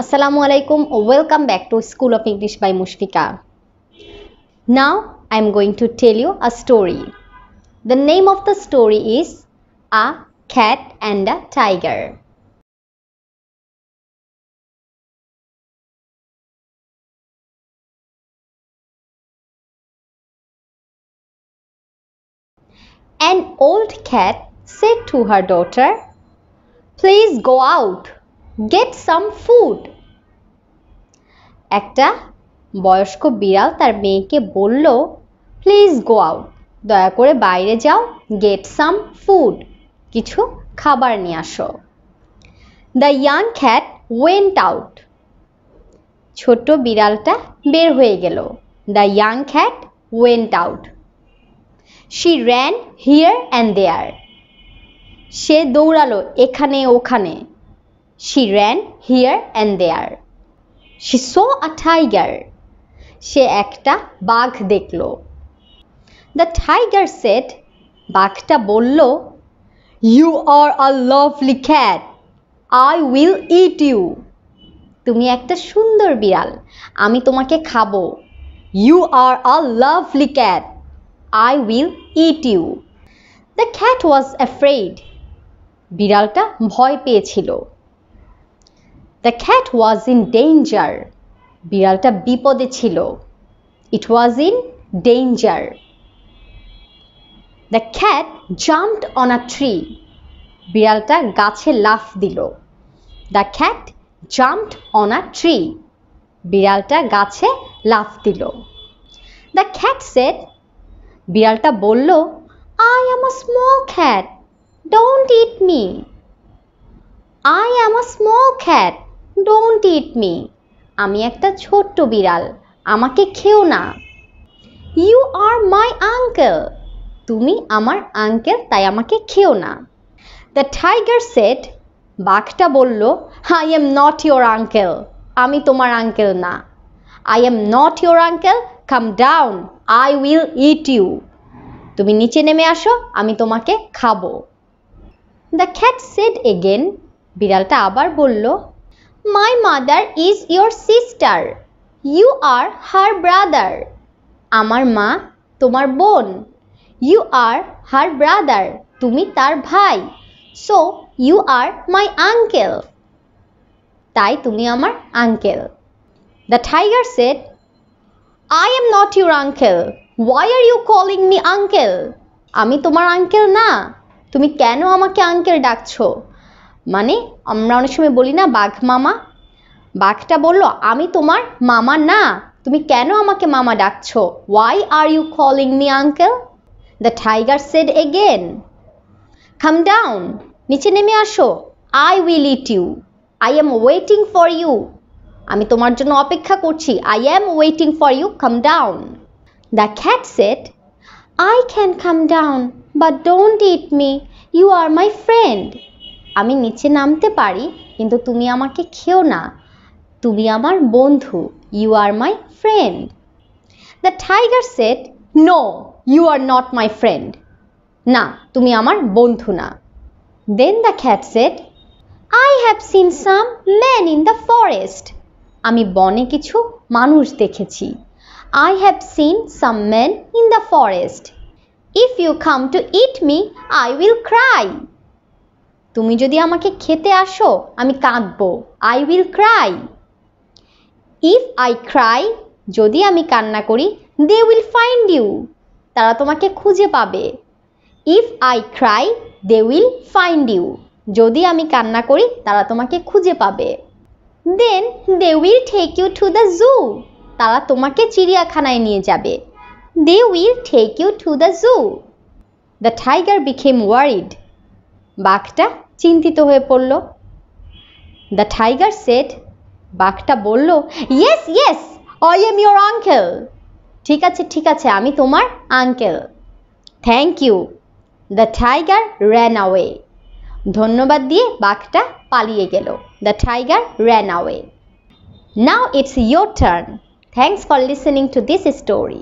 Assalamu alaikum welcome back to School of English by Mushfika. Now I am going to tell you a story. The name of the story is A Cat and a Tiger. An old cat said to her daughter, Please go out get some food একটা বয়স্ক বিড়াল তার মেয়েকে বলল please go out দয়া করে বাইরে যাও গেট সাম ফুড কিছু খাবার নিয়ে আসো the young cat went out ছোট বিড়ালটা বের হয়ে গেল the young cat went out she ran here and there সে দৌড়ালো এখানে ওখানে She ran here and there. She saw a tiger. সে একটা বাঘ দেখল দ্য টাইগার সেট বাঘটা বলল you are a lovely cat I will eat you তুমি একটা সুন্দর বিড়াল আমি তোমাকে খাবো you are a lovely cat I will eat you the cat was afraid বিড়ালটা ভয় পেয়েছিল the cat was in danger বিড়ালটা বিপদে ছিল it was in danger the cat jumped on a tree বিড়ালটা গাছে লাফ দিল the cat jumped on a tree বিড়ালটা গাছে লাফ দিল দ্য খ্যাট সেট বিড়ালটা বলল I am a small cat don't eat me I am a small cat don't eat me আমি একটা ছোট্ট বিড়াল আমাকে খেও না ইউ আর মাই আঙ্কেল তুমি আমার আঙ্কেল তাই আমাকে খেও না দ্য টাইগার সেট বাঘটা বলল I am not your uncle আমি তোমার আঙ্কেল না I am not your uncle come down I will eat you তুমি নিচে নেমে আসো আমি তোমাকে খাবো দ্য খ্যাট সেট এগেন বিড়ালটা আবার বলল my mother is your sister you are her brother আমার মা তোমার বোন ইউ আর হার ব্রাদার তুমি তার ভাই so you are my uncle তাই তুমি আমার uncle the tiger said I am not your uncle why are you calling me uncle আমি তোমার আঙ্কেল না তুমি কেন আমাকে আঙ্কেল ডাকছো মানে আমরা অনেক সময় বলি না বাঘ মামা বাঘটা বলল আমি তোমার মামা না তুমি কেন আমাকে মামা ডাকছ why are you calling me uncle the tiger said again come down নিচে নেমে আসো I will eat you I am waiting for you আমি তোমার জন্য অপেক্ষা করছি I am waiting for you come down the cat said I can come down but don't eat me you are my friend আমি নিচে নামতে পারি কিন্তু তুমি আমাকে খেও না তুমি আমার বন্ধু you are my friend the tiger said no you are not my friend না তুমি আমার বন্ধু না then the cat said I have seen some man in the forest আমি বনে কিছু মানুষ দেখেছি I have seen some man in the forest if you come to eat me I will cry তুমি যদি আমাকে খেতে আসো আমি কাঁদবো I will cry if I cry যদি আমি কান্না করি দে উইল ফাইন্ড ইউ তারা তোমাকে খুঁজে পাবে if I cry they will find you যদি আমি কান্না করি তারা তোমাকে খুঁজে পাবে then they will take you to the zoo তারা তোমাকে চিড়িয়াখানায় নিয়ে যাবে they will take you to the zoo the tiger became worried বাঘটা চিন্তিত হয়ে পড়ল দ্য টাইগার সেট বাঘটা বলল yes yes I am your uncle ঠিক আছে ঠিক আছে আমি তোমার uncle thank you the tiger ran আওয়ে ধন্যবাদ দিয়ে বাঘটা পালিয়ে গেল the tiger ran away now it's your turn thanks for listening to this story